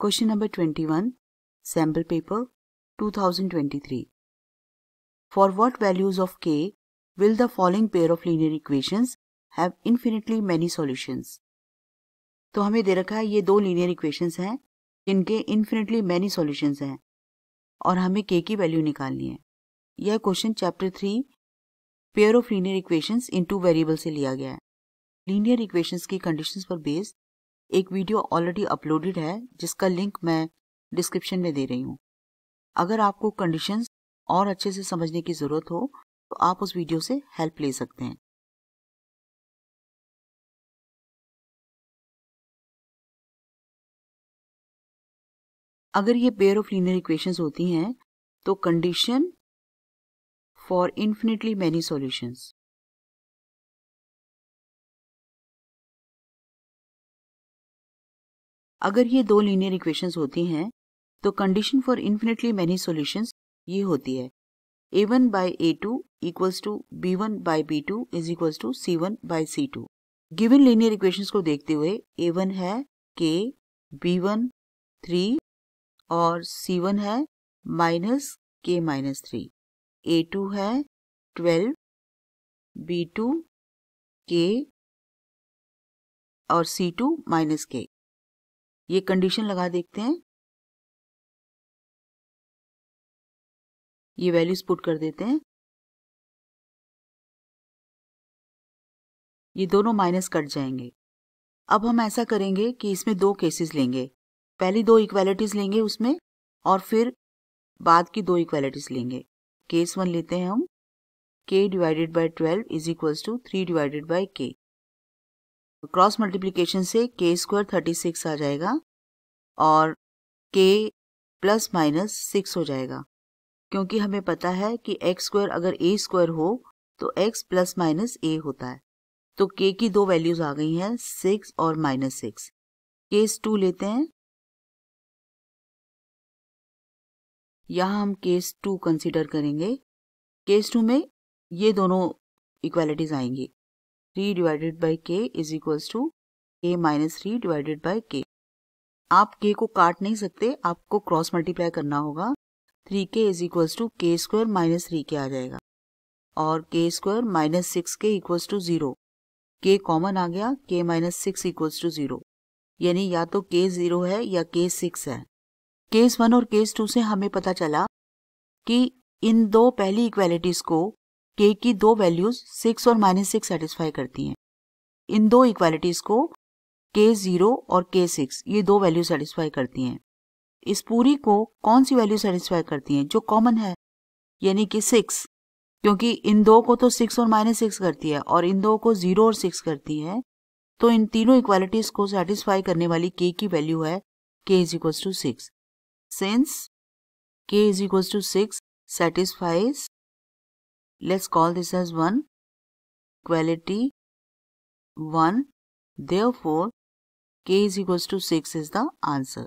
Question sample paper two thousand twenty three for what values of K will the following pair of linear equations have infinitely many solution तो हमें दे रखा है ये दो linear equations हैं जिनके infinitely many solutions हैं और हमें के की वैल्यू निकालनी है यह question chapter three pair of linear equations in two variable से लिया गया है लीनियर इक्वेशंस की कंडीशंस पर बेस्ड एक वीडियो ऑलरेडी अपलोडेड है जिसका लिंक मैं डिस्क्रिप्शन में दे रही हूँ अगर आपको कंडीशन और अच्छे से समझने की ज़रूरत हो तो आप उस वीडियो से हेल्प ले सकते हैं अगर ये पेयर ऑफ लीनियर इक्वेशंस होती हैं तो condition for infinitely many solutions अगर ये दो लीनियर इक्वेशंस होती हैं तो condition for infinitely many solutions ये होती है A one by A two equals to B one by B two is equals to C one by C two given linear equations को देखते हुए ए वन है के बी वन थ्री और C one है minus K minus three A two है twelve B two K और सी to minus के ये कंडीशन लगा देखते हैं ये वैल्यूज पुट कर देते हैं ये दोनों माइनस कट जाएंगे अब हम ऐसा करेंगे कि इसमें दो केसेस लेंगे पहली दो इक्वालिटीज लेंगे उसमें और फिर बाद की दो इक्वालिटीज लेंगे केस वन लेते हैं हम k divided by twelve is equals to three divided by K cross multiplication से के स्क्वायर थर्टी सिक्स आ जाएगा और के प्लस माइनस सिक्स हो जाएगा क्योंकि हमें पता है कि एक्स स्क्वायर अगर ए स्क्वायर हो तो एक्स प्लस माइनस ए होता है तो के की दो वैल्यूज आ गई हैं सिक्स और माइनस सिक्स केस टू लेते हैं यहाँ हम केस टू कंसिडर करेंगे केस टू में ये दोनों इक्वालिटीज आएंगी three divided by K is equal to K minus three divided by K आप के को काट नहीं सकते आपको क्रॉस मल्टीप्लाई करना होगा three k is equal to k square minus three k आ जाएगा और k square minus six k equal to zero k common आ गया k minus six equal to zero यानी या तो के जीरो है या के सिक्स है केस वन और केस टू से हमें पता चला कि इन दो पहली इक्वालिटीज को के की दो वैल्यूज सिक्स और माइनस सिक्स सेटिस्फाई करती हैं इन दो इक्वालिटीज को के जीरो और के सिक्स ये दो वैल्यू सेटिस्फाई करती हैं इस पूरी को कौन सी वैल्यू सेटिस्फाई करती हैं जो कॉमन है यानी कि सिक्स क्योंकि इन दो को तो सिक्स और माइनस सिक्स करती है और इन दो को जीरो और सिक्स करती है तो इन तीनों इक्वालिटीज को सेटिस्फाई करने वाली के की वैल्यू है k is equal to six since k is equal to six satisfies Let's call this as 1. Quality 1. Therefore, k is equals to 6 is the answer.